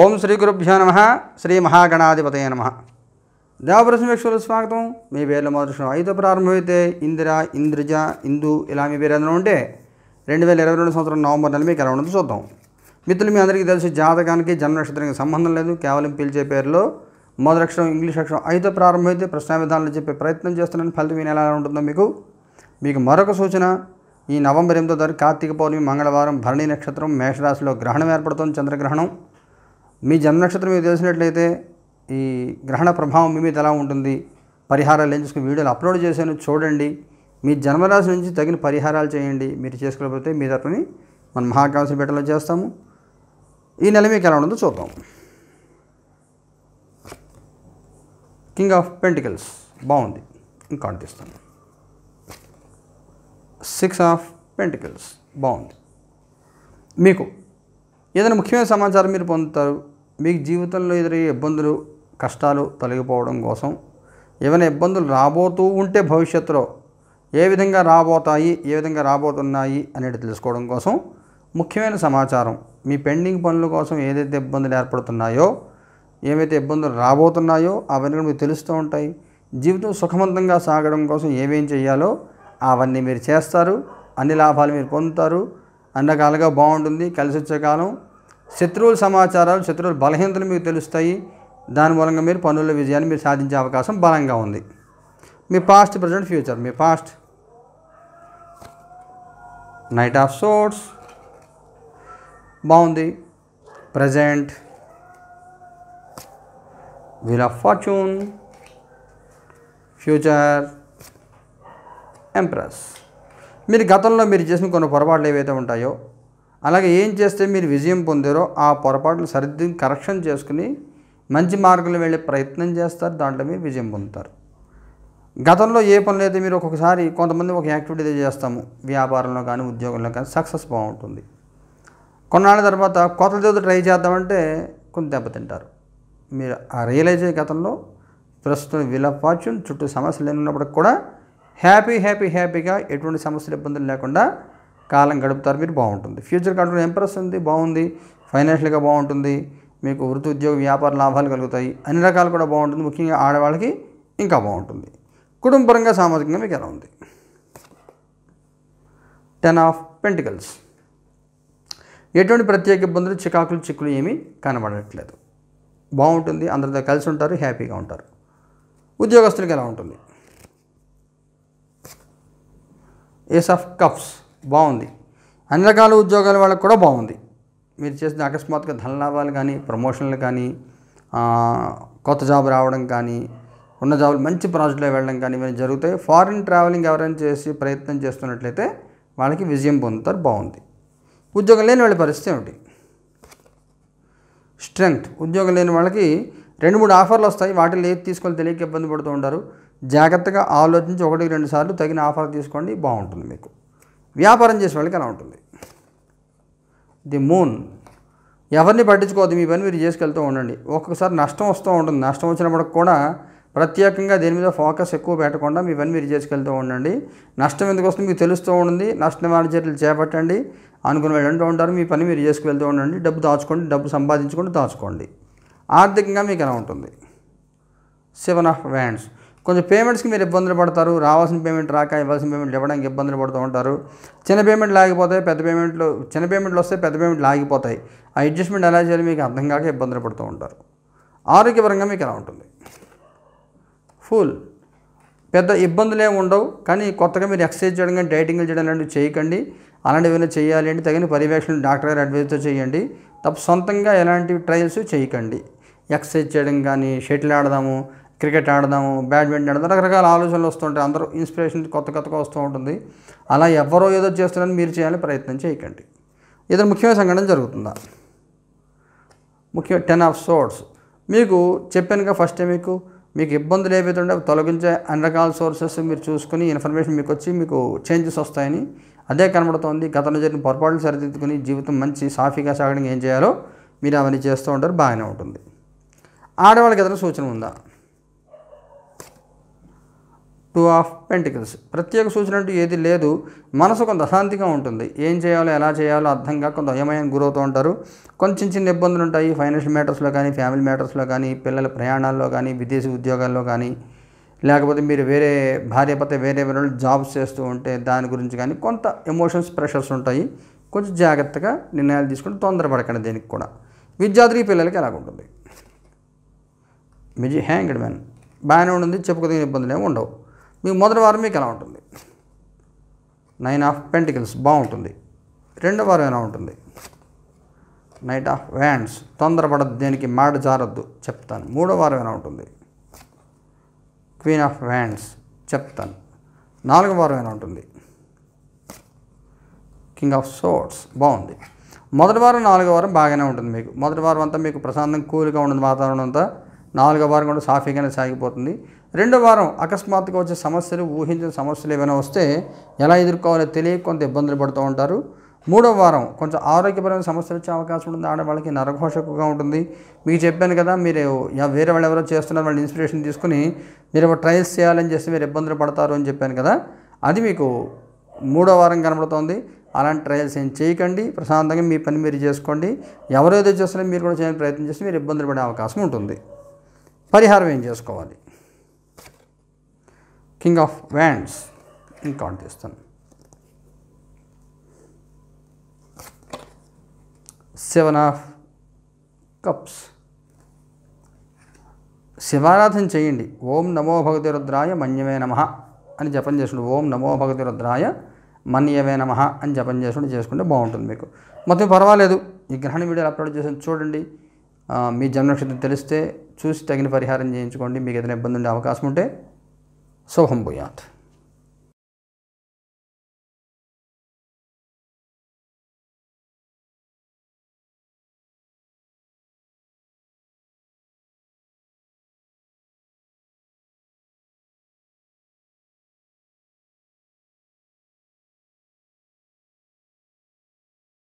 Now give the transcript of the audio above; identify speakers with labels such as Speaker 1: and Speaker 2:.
Speaker 1: ఓం శ్రీ గురుభ్యో నమ శ్రీ మహాగణాధిపతయ నమ దేవప్రసింహేశ్వర స్వాగతం మీ పేర్ల మొదటి ఐదు ప్రారంభమైతే ఇందిర ఇంద్రిజ ఇందు ఇలా మీ పేరు ఏదైనా ఉంటే రెండు వేల ఇరవై రెండు సంవత్సరం నవంబర్ నెల మీకు ఎలా ఉండదు చూద్దాం మిత్రులు మీ అందరికీ తెలిసి జాతకానికి జన్మ నక్షత్రానికి సంబంధం లేదు కేవలం పిలిచే పేరులో మొదటి అక్షరం ఇంగ్లీష్ అక్షరం ఐదో ప్రారంభమైతే ప్రశ్న విధానాలు చెప్పే ప్రయత్నం చేస్తున్నాను ఫలితం ఎలా ఉంటుందో మీకు మీకు మరొక సూచన ఈ నవంబర్ ఎనిమిదో తారీఖు కార్తీక పౌర్ణమి మంగళవారం భరణి నక్షత్రం మేషరాశిలో గ్రహణం ఏర్పడుతుంది చంద్రగ్రహణం మీ జన్మ నక్షత్రం మీకు తెలిసినట్లయితే ఈ గ్రహణ ప్రభావం మీ మీద ఎలా ఉంటుంది పరిహారాలు ఏం చేసుకుని వీడియోలు అప్లోడ్ చేశాను చూడండి మీ జన్మరాశి నుంచి తగిన పరిహారాలు చేయండి మీరు చేసుకోకపోతే మీ తరపుని మనం మహాకాశ బీటలో చేస్తాము ఈ నెల మీకు ఎలా ఉంటుందో చూద్దాం కింగ్ ఆఫ్ పెంటికల్స్ బాగుంది ఇంకా అంటిస్తాను సిక్స్ ఆఫ్ పెంటికల్స్ బాగుంది మీకు ఏదైనా ముఖ్యమైన సమాచారం మీరు పొందుతారు మీకు జీవితంలో ఎదురయ్యే ఇబ్బందులు కష్టాలు తొలగిపోవడం కోసం ఏమైనా ఇబ్బందులు రాబోతూ ఉంటే భవిష్యత్తులో ఏ విధంగా రాబోతాయి ఏ విధంగా రాబోతున్నాయి అనేది తెలుసుకోవడం కోసం ముఖ్యమైన సమాచారం మీ పెండింగ్ పనుల కోసం ఏదైతే ఇబ్బందులు ఏర్పడుతున్నాయో ఏమైతే ఇబ్బందులు రాబోతున్నాయో అవన్నీ మీకు తెలుస్తూ ఉంటాయి జీవితం సుఖవంతంగా సాగడం కోసం ఏమేం చేయాలో అవన్నీ మీరు చేస్తారు అన్ని లాభాలు మీరు పొందుతారు అన్ని బాగుంటుంది కలిసి వచ్చే కాలం శత్రువుల సమాచారాలు శత్రువుల బలహీనతలు మీకు తెలుస్తాయి దాని మూలంగా మీరు పనుల విజయాన్ని మీరు సాధించే అవకాశం బలంగా ఉంది మీ పాస్ట్ ప్రజెంట్ ఫ్యూచర్ మీ పాస్ట్ నైట్ ఆఫ్ సోట్స్ బాగుంది present wheel of fortune future empress మీరు గతంలో మీరు చేసిన కొన్ని పొరపాట్లు ఏవైతే ఉంటాయో అలాగే ఏం చేస్తే మీరు విజయం పొందారో ఆ పొరపాట్లు సరిది కరెక్షన్ చేసుకుని మంచి మార్గంలో వెళ్ళే ప్రయత్నం చేస్తారు దాంట్లో మీరు విజయం పొందుతారు గతంలో ఏ పనులు అయితే మీరు ఒక్కొక్కసారి కొంతమంది ఒక యాక్టివిటీ చేస్తాము వ్యాపారంలో కానీ ఉద్యోగంలో కానీ సక్సెస్ బాగుంటుంది కొన్నాళ్ళ తర్వాత కొత్త కొత్తదేదో ట్రై చేద్దామంటే కొంత దెబ్బతింటారు మీరు ఆ రియలైజ్ అయ్యే గతంలో ప్రస్తుతం విల్ ఫార్చ్యూన్ చుట్టూ సమస్యలు లేనప్పుడు కూడా హ్యాపీ హ్యాపీ హ్యాపీగా ఎటువంటి సమస్యలు ఇబ్బందులు లేకుండా కాలం గడుపుతారు మీరు బాగుంటుంది ఫ్యూచర్ కంట్రోల్ ఎంప్రెస్ ఉంది బాగుంది ఫైనాన్షియల్గా బాగుంటుంది మీకు వృత్తి ఉద్యోగ వ్యాపార లాభాలు కలుగుతాయి అన్ని రకాలు కూడా బాగుంటుంది ముఖ్యంగా ఆడవాళ్ళకి ఇంకా బాగుంటుంది కుటుంబపరంగా సామాజికంగా మీకు ఎలా ఉంది టెన్ ఆఫ్ పెంటికల్స్ ఎటువంటి ప్రత్యేక ఇబ్బందులు చికాకులు చిక్కులు ఏమీ కనబడట్లేదు బాగుంటుంది అందరితో కలిసి ఉంటారు హ్యాపీగా ఉంటారు ఉద్యోగస్తులకు ఎలా ఉంటుంది ఏస్ ఆఫ్ కప్స్ బాగుంది అన్ని రకాల ఉద్యోగాల వాళ్ళకి కూడా బాగుంది మీరు చేసిన అకస్మాత్తుగా ధన లాభాలు కానీ ప్రమోషన్లు కానీ కొత్త జాబ్ రావడం కానీ ఉన్న జాబులు మంచి ప్రాజెక్టులో వెళ్ళడం కానీ ఇవన్నీ జరుగుతాయి ఫారిన్ ట్రావెలింగ్ ఎవరైనా చేసి ప్రయత్నం చేస్తున్నట్లయితే వాళ్ళకి విజయం పొందుతారు బాగుంది ఉద్యోగం లేని వాళ్ళ పరిస్థితి ఏమిటి స్ట్రెంగ్త్ ఉద్యోగం లేని వాళ్ళకి రెండు మూడు ఆఫర్లు వస్తాయి వాటిని ఏది తీసుకొని తెలియక ఇబ్బంది పడుతూ ఉంటారు జాగ్రత్తగా ఆలోచించి ఒకటి రెండు సార్లు తగిన ఆఫర్ తీసుకోండి బాగుంటుంది మీకు వ్యాపారం చేసే వాళ్ళకి అలా ఉంటుంది ది మూన్ ఎవరిని పట్టించుకోవద్దు మీ పని మీరు చేసుకెళ్తూ ఉండండి ఒక్కొక్కసారి నష్టం వస్తూ ఉంటుంది నష్టం వచ్చినప్పుడు కూడా ప్రత్యేకంగా దీని మీద ఫోకస్ ఎక్కువ పెట్టకుండా మీ పని మీరు చేసుకెళ్తూ ఉండండి నష్టం ఎందుకు వస్తుంది మీకు తెలుస్తూ ఉండండి నష్ట నివారణ చర్యలు చేపట్టండి అనుకుని వెళ్ళంటూ ఉంటారు మీ పని మీరు చేసుకువెళ్తూ ఉండండి డబ్బు దాచుకోండి డబ్బు సంపాదించుకోండి దాచుకోండి ఆర్థికంగా మీకు ఎలా ఉంటుంది సెవెన్ ఆఫ్ వ్యాండ్స్ కొంచెం పేమెంట్స్కి మీరు ఇబ్బందులు పడతారు రావాల్సిన పేమెంట్ రాక ఇవ్వాల్సిన పేమెంట్లు ఇవ్వడానికి ఇబ్బందులు పడుతూ ఉంటారు చిన్న పేమెంట్లు ఆగిపోతాయి పెద్ద పేమెంట్లు చిన్న పేమెంట్లు వస్తే పెద్ద పేమెంట్లు ఆగిపోతాయి ఆ అడ్జస్ట్మెంట్ ఎలా చేయాలి మీకు అర్థం కాక ఇబ్బందులు పడుతూ ఉంటారు ఆరోగ్యపరంగా మీకు ఎలా ఉంటుంది ఫుల్ పెద్ద ఇబ్బందులు ఏమి ఉండవు కానీ కొత్తగా మీరు ఎక్సర్సైజ్ చేయడం కానీ డైటింగ్లు చేయడం లాంటివి చేయకండి అలాంటివి ఏమైనా చేయాలి అంటే తగిన పర్యవేక్షణ డాక్టర్ గారు అడ్వైజ్తో చేయండి తప్ప సొంతంగా ఎలాంటి ట్రయల్స్ చేయకండి ఎక్సర్సైజ్ చేయడం కానీ షటిల్ ఆడదాము క్రికెట్ ఆడదాము బ్యాడ్మింటన్ ఆడదాము రకరకాల ఆలోచనలు వస్తుంటాయి అందరూ ఇన్స్పిరేషన్ కొత్త కొత్తగా వస్తూ ఉంటుంది అలా ఎవరో ఏదో చేస్తున్నారని మీరు చేయాలని ప్రయత్నం చేయకండి ఏదైనా ముఖ్యమైన సంఘటన జరుగుతుందా ముఖ్య టెన్ ఆఫ్ సోర్స్ మీకు చెప్పానుగా ఫస్ట్ మీకు మీకు ఇబ్బందులు ఏవైతే తొలగించే అన్ని రకాల సోర్సెస్ మీరు చూసుకుని ఇన్ఫర్మేషన్ మీకు వచ్చి మీకు చేంజెస్ వస్తాయని అదే కనబడుతోంది గతంలో జరిగిన పొరపాట్లు సరిదిద్దుకుని జీవితం మంచి సాఫీగా సాగడం ఏం చేయాలో మీరు అవన్నీ చేస్తూ ఉంటారు బాగానే ఉంటుంది ఆడవాళ్ళకి ఏదైనా సూచన ఉందా టూ ఆఫ్ పెంటికల్స్ ప్రత్యేక సూచన అంటూ ఏది లేదు మనసు కొంత అశాంతిగా ఉంటుంది ఏం చేయాలో ఎలా చేయాలో అర్థం కాక కొంత అయమయం గురవుతూ ఉంటారు కొంచెం చిన్న ఇబ్బందులు ఉంటాయి ఫైనాన్షియల్ మ్యాటర్స్లో కానీ ఫ్యామిలీ మ్యాటర్స్లో కానీ పిల్లల ప్రయాణాల్లో కానీ విదేశీ ఉద్యోగాల్లో కానీ లేకపోతే మీరు వేరే భార్య భర్త వేరే వేరే జాబ్స్ చేస్తూ ఉంటే దాని గురించి కానీ కొంత ఎమోషన్స్ ప్రెషర్స్ ఉంటాయి కొంచెం జాగ్రత్తగా నిర్ణయాలు తీసుకుని తొందరపడకండి దేనికి కూడా విద్యార్థి పిల్లలకి ఎలాగుంటుంది మిజీ హ్యాంగ్డ్ మ్యాన్ బాగానే ఉంటుంది చెప్పుకోదగిన ఇబ్బందులు ఏమి ఉండవు మీకు మొదటి వారం మీకు ఎలా ఉంటుంది నైన్ ఆఫ్ పెంటికల్స్ బాగుంటుంది రెండో వారం ఎలా ఉంటుంది నైట్ ఆఫ్ వ్యాండ్స్ తొందరపడద్దు దేనికి మాట జారద్దు చెప్తాను మూడో వారం ఎలా ఉంటుంది క్వీన్ ఆఫ్ వ్యాండ్స్ చెప్తాను నాలుగో వారం ఎలా ఉంటుంది కింగ్ ఆఫ్ సోర్ట్స్ బాగుంది మొదటి వారం నాలుగో వారం బాగానే ఉంటుంది మీకు మొదటి వారం అంతా మీకు ప్రశాంతం కూలిగా ఉండదు వాతావరణం అంతా నాలుగో వారం కూడా సాఫీగానే సాగిపోతుంది రెండో వారం అకస్మాత్తుగా వచ్చే సమస్యలు ఊహించిన సమస్యలు ఏమైనా వస్తే ఎలా ఎదుర్కోవాలో తెలియ కొంత ఇబ్బందులు పడుతూ ఉంటారు మూడో వారం కొంచెం ఆరోగ్యపరమైన సమస్యలు వచ్చే అవకాశం ఉంటుంది ఆడవాళ్ళకి నరఘోషకుగా ఎక్కువగా ఉంటుంది మీకు చెప్పాను కదా మీరు వేరే వాళ్ళు ఎవరో చేస్తున్నారు వాళ్ళు ఇన్స్పిరేషన్ తీసుకుని మీరు ట్రయల్స్ చేయాలని చేసి మీరు ఇబ్బందులు పడతారు అని చెప్పాను కదా అది మీకు మూడో వారం కనబడుతోంది అలాంటి ట్రయల్స్ ఏం చేయకండి ప్రశాంతంగా మీ పని మీరు చేసుకోండి ఎవరేదో చేస్తున్నారో మీరు కూడా చేయడానికి ప్రయత్నం చేసి మీరు ఇబ్బందులు పడే అవకాశం ఉంటుంది పరిహారం ఏం చేసుకోవాలి కింగ్ ఆఫ్ వ్యాండ్స్ ఇంకాట్ తీస్తాను సెవెన్ ఆఫ్ కప్స్ శివారాధన చేయండి ఓం నమో భగవతి రుద్రాయ మన్యమే నమ అని జపం చేసుకుంటే ఓం నమో భగవతి రుద్రాయ మన్యమే నమ అని జపం చేసుకుంటే చేసుకుంటే బాగుంటుంది మీకు మొత్తం పర్వాలేదు ఈ గ్రహణ వీడియోలు అప్లోడ్ చేసి చూడండి మీ జన్మ నక్షత్రం తెలిస్తే చూసి తగిన పరిహారం చేయించుకోండి మీకు ఏదైనా ఇబ్బంది ఉండే అవకాశం ఉంటే శుభం భూయాత్